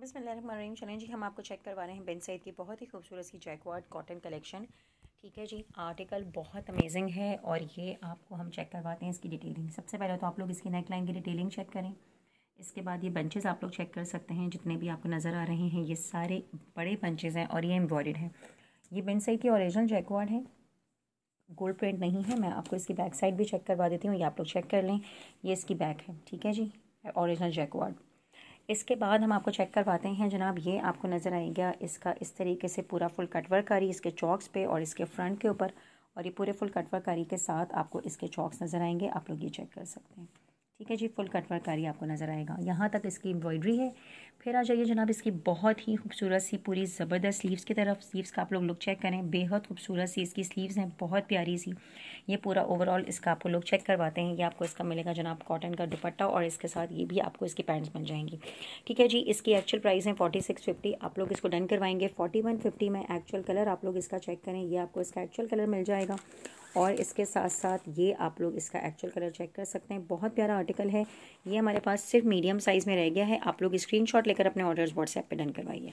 बसमीम चलें जी हम आपको चेक करवा रहे हैं बिन सैद की बहुत ही खूबसूरत सी जैकवार्ड कॉटन कलेक्शन ठीक है जी आर्टिकल बहुत अमेजिंग है और ये आपको हम चेक करवाते हैं इसकी डिटेलिंग सबसे पहले तो आप लोग इसकी नेक लाइन की डिटेलिंग चेक करें इसके बाद ये बंचेस आप लोग चेक कर सकते हैं जितने भी आपको नज़र आ रहे हैं ये सारे बड़े बंचेज हैं और ये एम्ब्रॉयड हैं ये बिन सैद की औरिजिनल जैकवार्ड है गोल्ड प्रिंट नहीं है मैं आपको इसकी बैक साइड भी चेक करवा देती हूँ ये आप लोग चेक कर लें ये इसकी बैक है ठीक है जी औरिजिनल जैकवार्ड इसके बाद हम आपको चेक करवाते हैं जनाब ये आपको नज़र आएगा इसका इस तरीके से पूरा फुल कटवर्कारी इसके चौक्स पे और इसके फ्रंट के ऊपर और ये पूरे फुल कटवर्कारी के साथ आपको इसके चौक्स नज़र आएंगे आप लोग ये चेक कर सकते हैं ठीक है जी फुल कार्य आपको नज़र आएगा यहाँ तक इसकी एम्ब्रॉयडरी है फिर आ जाइए जनाब इसकी बहुत ही खूबसूरत सी पूरी ज़बरदस्त स्लीव्स की तरफ स्लीव्स का आप लोग लुक चेक करें बेहद खूबसूरत सी इसकी स्लीव्स हैं बहुत प्यारी सी ये पूरा ओवरऑल इसका आपको लोग चेक करवाते हैं ये आपको इसका मिलेगा जनाब कॉटन का दुपट्टा और इसके साथ ये भी आपको इसकी पैंट्स बन जाएंगी ठीक है जी इसकी एक्चुअल प्राइस है फोर्टी सिक्स फिफ्टी आप लोग इसको डन करवाएंगे फोर्टी वन फिफ्टी में एक्चुअल कलर आप लोग इसका चेक करें यह आपको इसका एक्चुअल कलर मिल जाएगा और इसके साथ साथ ये आप लोग इसका एक्चुअल कलर चेक कर सकते हैं बहुत प्यारा आर्टिकल है ये हमारे पास सिर्फ मीडियम साइज़ में रह गया है आप लोग स्क्रीनशॉट लेकर अपने ऑर्डर्स व्हाट्सएप पे डन करवाइए